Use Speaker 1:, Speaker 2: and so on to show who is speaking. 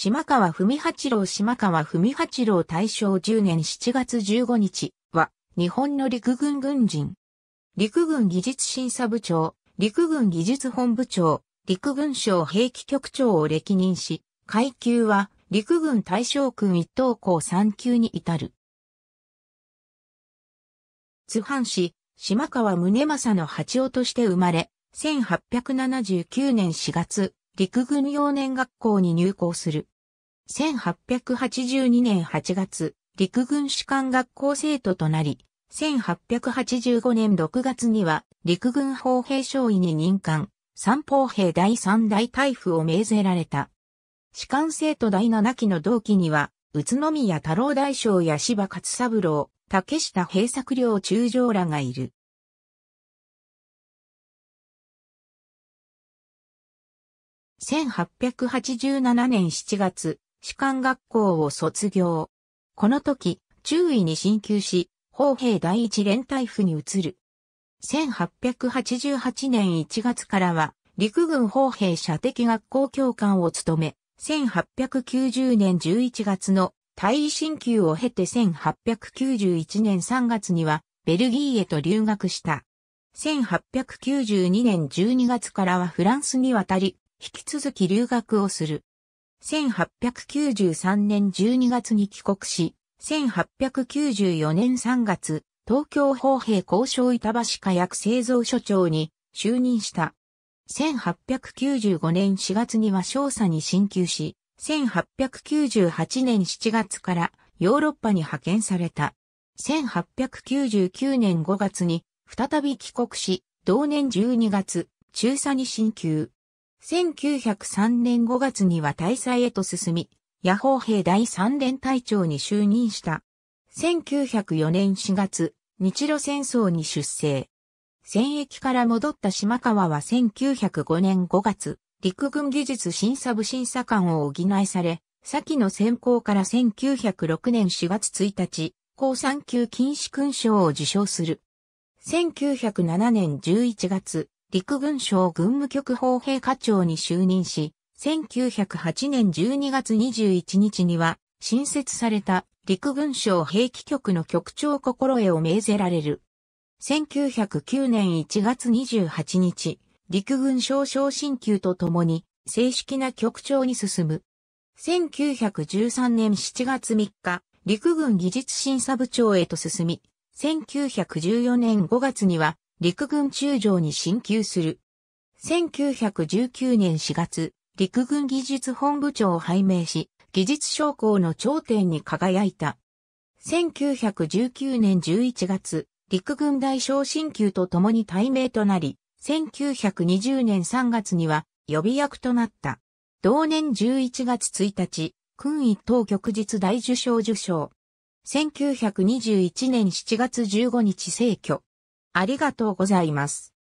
Speaker 1: 島川文八郎島川文八郎大正10年7月15日は、日本の陸軍軍人。陸軍技術審査部長、陸軍技術本部長、陸軍省兵器局長を歴任し、階級は陸軍大将軍一等校3級に至る。津藩市、島川宗政の八尾として生まれ、1879年4月、陸軍幼年学校に入校する。1882年8月、陸軍士官学校生徒となり、1885年6月には陸軍砲兵少尉に任官、三砲兵第三大隊府を命ぜられた。士官生徒第七期の同期には、宇都宮太郎大将や柴勝三郎、竹下平作良中将らがいる。1887年7月、士官学校を卒業。この時、中尉に進級し、砲兵第一連隊府に移る。1888年1月からは、陸軍砲兵射的学校教官を務め、1890年11月の大位進級を経て1891年3月にはベルギーへと留学した。1892年12月からはフランスに渡り、引き続き留学をする。1893年12月に帰国し、1894年3月、東京法兵交渉板橋火薬製造所長に就任した。1895年4月には少佐に進級し、1898年7月からヨーロッパに派遣された。1899年5月に再び帰国し、同年12月、中佐に進級。1903年5月には大佐へと進み、野砲兵第三連隊長に就任した。1904年4月、日露戦争に出征。戦役から戻った島川は1905年5月、陸軍技術審査部審査官を補いされ、先の選考から1906年4月1日、高3級禁止勲章を受章する。1907年11月、陸軍省軍務局砲兵課長に就任し、1908年12月21日には、新設された陸軍省兵器局の局長心得を命ぜられる。1909年1月28日、陸軍省昇進級とともに、正式な局長に進む。1913年7月3日、陸軍技術審査部長へと進み、1914年5月には陸軍中将に進級する。1919年4月、陸軍技術本部長を拝命し、技術将校の頂点に輝いた。1919年11月、陸軍大将進級と共に対名となり、1920年3月には予備役となった。同年11月1日、訓位等局日大受賞受賞。1921年7月15日逝去。ありがとうございます。